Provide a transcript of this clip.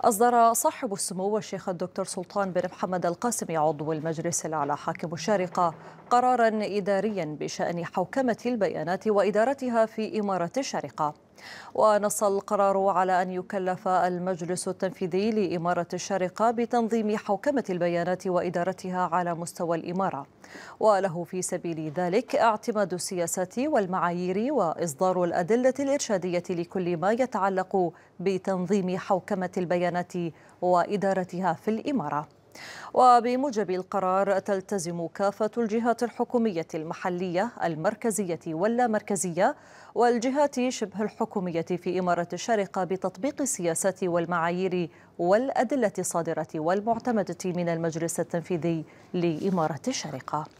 أصدر صاحب السمو الشيخ الدكتور سلطان بن محمد القاسمي عضو المجلس الأعلى حاكم الشارقة قرارا إداريا بشأن حوكمة البيانات وإدارتها في إمارة الشارقة ونص القرار على أن يكلف المجلس التنفيذي لإمارة الشارقة بتنظيم حوكمة البيانات وإدارتها على مستوى الإمارة وله في سبيل ذلك اعتماد السياسات والمعايير وإصدار الأدلة الإرشادية لكل ما يتعلق بتنظيم حوكمة البيانات وإدارتها في الإمارة وبموجب القرار تلتزم كافة الجهات الحكومية المحلية المركزية واللامركزية والجهات شبه الحكومية في إمارة الشارقة بتطبيق السياسات والمعايير والأدلة الصادرة والمعتمدة من المجلس التنفيذي لإمارة الشارقة